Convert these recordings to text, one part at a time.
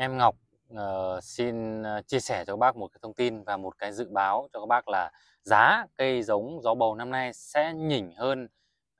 Em Ngọc uh, xin ờ, chia sẻ cho các bác một cái thông tin và một cái dự báo cho các bác là giá cây giống gió bầu năm nay sẽ nhỉnh hơn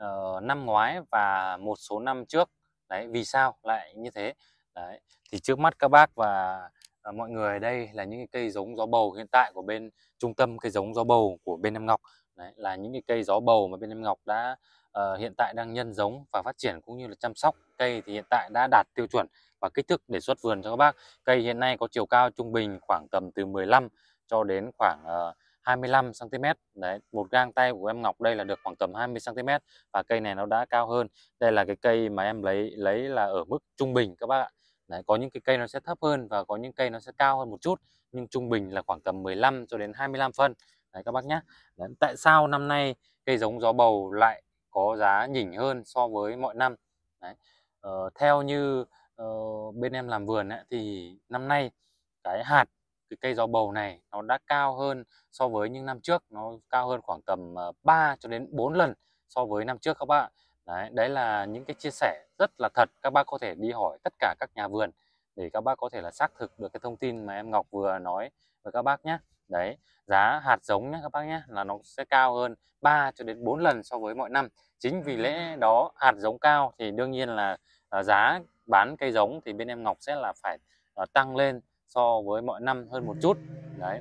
uh, năm ngoái và một số năm trước. Đấy, vì sao lại như thế? Đấy, thì trước mắt các bác và uh, mọi người đây là những cái cây giống gió bầu hiện tại của bên trung tâm cây giống gió bầu của bên Em Ngọc. Đấy, là những cái cây gió bầu mà bên em Ngọc đã uh, hiện tại đang nhân giống và phát triển cũng như là chăm sóc cây thì hiện tại đã đạt tiêu chuẩn và kích thước để xuất vườn cho các bác. Cây hiện nay có chiều cao trung bình khoảng tầm từ 15 cho đến khoảng uh, 25 cm. Đấy, một gang tay của em Ngọc đây là được khoảng tầm 20 cm và cây này nó đã cao hơn. Đây là cái cây mà em lấy lấy là ở mức trung bình các bác ạ. Đấy, có những cái cây nó sẽ thấp hơn và có những cây nó sẽ cao hơn một chút nhưng trung bình là khoảng tầm 15 cho đến 25 phân. Đấy các bác nhá Đấy, tại sao năm nay cây giống gió bầu lại có giá nhỉnh hơn so với mọi năm? Đấy. Ờ, theo như uh, bên em làm vườn ấy, thì năm nay cái hạt cái cây gió bầu này nó đã cao hơn so với những năm trước nó cao hơn khoảng tầm 3 ờ, cho đến 4 lần so với năm trước các bạn đấy, đấy là những cái chia sẻ rất là thật các bác có thể đi hỏi tất cả các nhà vườn thì các bác có thể là xác thực được cái thông tin mà em Ngọc vừa nói với các bác nhé đấy giá hạt giống nhé các bác nhé là nó sẽ cao hơn 3 cho đến 4 lần so với mọi năm chính vì lẽ đó hạt giống cao thì đương nhiên là à, giá bán cây giống thì bên em Ngọc sẽ là phải à, tăng lên so với mọi năm hơn một chút đấy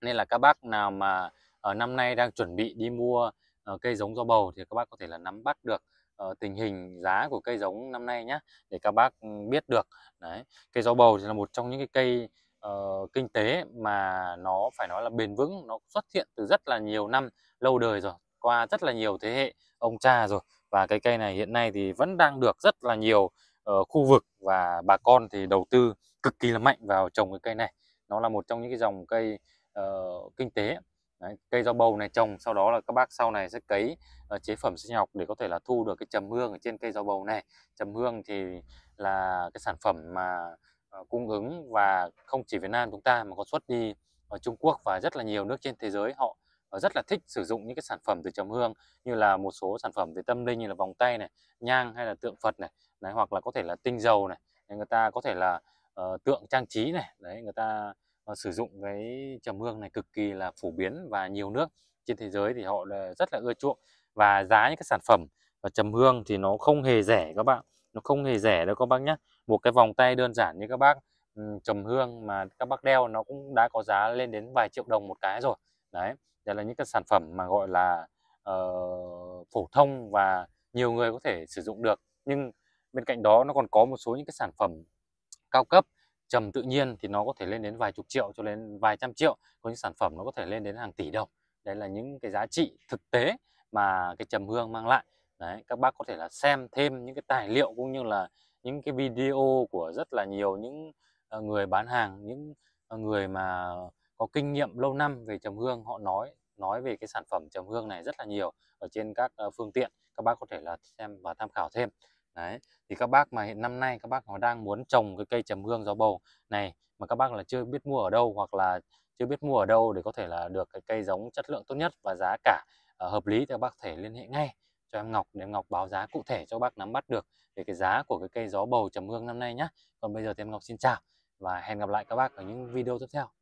nên là các bác nào mà ở à, năm nay đang chuẩn bị đi mua ờ, cây giống rau bầu thì các bác có thể là nắm bắt được Ờ, tình hình giá của cây giống năm nay nhé để các bác ừ, biết được đấy cây rau bầu thì là một trong những cái cây uh, kinh tế mà nó phải nói là bền vững nó xuất hiện từ rất là nhiều năm lâu đời rồi qua rất là nhiều thế hệ ông cha rồi và cái cây này hiện nay thì vẫn đang được rất là nhiều uh, khu vực và bà con thì đầu tư cực kỳ là mạnh vào trồng cái cây này nó là một trong những cái dòng cây uh, kinh tế Đấy, cây rau bầu này trồng sau đó là các bác sau này sẽ cấy uh, chế phẩm sinh học để có thể là thu được cái trầm hương ở trên cây rau bầu này trầm hương thì là cái sản phẩm mà uh, cung ứng và không chỉ Việt Nam chúng ta mà còn xuất đi ở Trung Quốc và rất là nhiều nước trên thế giới họ uh, rất là thích sử dụng những cái sản phẩm từ trầm hương như là một số sản phẩm về tâm linh như là vòng tay này nhang hay là tượng Phật này đấy, hoặc là có thể là tinh dầu này người ta có thể là uh, tượng trang trí này đấy người ta Ờ, sử dụng cái trầm hương này cực kỳ là phổ biến và nhiều nước trên thế giới thì họ rất là ưa chuộng và giá những cái sản phẩm và trầm hương thì nó không hề rẻ các bạn nó không hề rẻ đâu các bác nhé một cái vòng tay đơn giản như các bác trầm hương mà các bác đeo nó cũng đã có giá lên đến vài triệu đồng một cái rồi đấy đây là những cái sản phẩm mà gọi là uh, phổ thông và nhiều người có thể sử dụng được nhưng bên cạnh đó nó còn có một số những cái sản phẩm cao cấp trầm tự nhiên thì nó có thể lên đến vài chục triệu cho đến vài trăm triệu có những sản phẩm nó có thể lên đến hàng tỷ đồng đấy là những cái giá trị thực tế mà cái trầm hương mang lại đấy các bác có thể là xem thêm những cái tài liệu cũng như là những cái video của rất là nhiều những ờ, người bán hàng những ờ, người mà có kinh nghiệm lâu năm về trầm hương họ nói nói về cái sản phẩm trầm hương này rất là nhiều ở trên các ờ, phương tiện các bác có thể là xem và tham khảo thêm đấy thì các bác mà hiện năm nay các bác nó đang muốn trồng cái cây trầm hương gió bầu này mà các bác là chưa biết mua ở đâu hoặc là chưa biết mua ở đâu để có thể là được cái cây giống chất lượng tốt nhất và giá cả uh, hợp lý thì các bác thể liên hệ ngay cho em Ngọc để em Ngọc báo giá cụ thể cho bác nắm bắt được về cái giá của cái cây gió bầu trầm hương năm nay nhé. Còn bây giờ thì em Ngọc xin chào và hẹn gặp lại các bác ở những video tiếp theo.